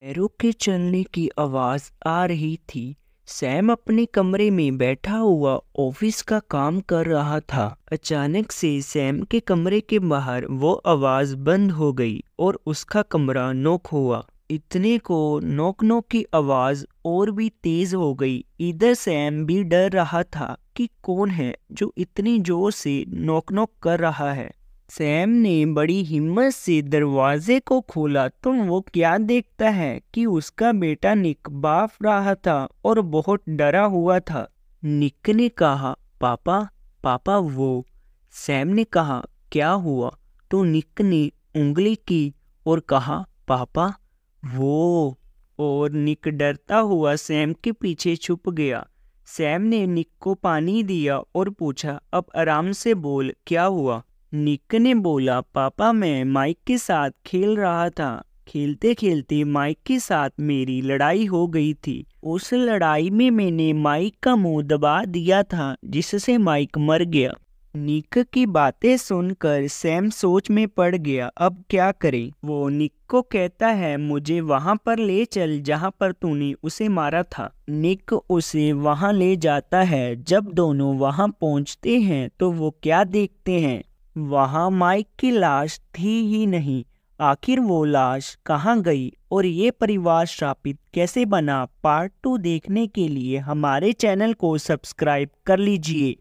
पैरों के चलने की आवाज आ रही थी सैम अपने कमरे में बैठा हुआ ऑफिस का काम कर रहा था अचानक से सैम के कमरे के बाहर वो आवाज बंद हो गई और उसका कमरा नोक हुआ इतने को नोक नोक की आवाज और भी तेज हो गई इधर सैम भी डर रहा था कि कौन है जो इतनी जोर से नोक नोक कर रहा है सैम ने बड़ी हिम्मत से दरवाजे को खोला तो वो क्या देखता है कि उसका बेटा निक बाफ रहा था और बहुत डरा हुआ था निक ने कहा पापा पापा वो सैम ने कहा क्या हुआ तो निक ने उंगली की और कहा पापा वो और निक डरता हुआ सैम के पीछे छुप गया सैम ने निक को पानी दिया और पूछा अब आराम से बोल क्या हुआ निक ने बोला पापा मैं माइक के साथ खेल रहा था खेलते खेलते माइक के साथ मेरी लड़ाई हो गई थी उस लड़ाई में मैंने माइक का मुंह दबा दिया था जिससे माइक मर गया निक की बातें सुनकर सैम सोच में पड़ गया अब क्या करे वो निक को कहता है मुझे वहाँ पर ले चल जहाँ पर तूने उसे मारा था निक उसे वहाँ ले जाता है जब दोनों वहाँ पहुँचते हैं तो वो क्या देखते हैं वहाँ माइक की लाश थी ही नहीं आखिर वो लाश कहाँ गई और ये परिवार श्रापित कैसे बना पार्ट टू देखने के लिए हमारे चैनल को सब्सक्राइब कर लीजिए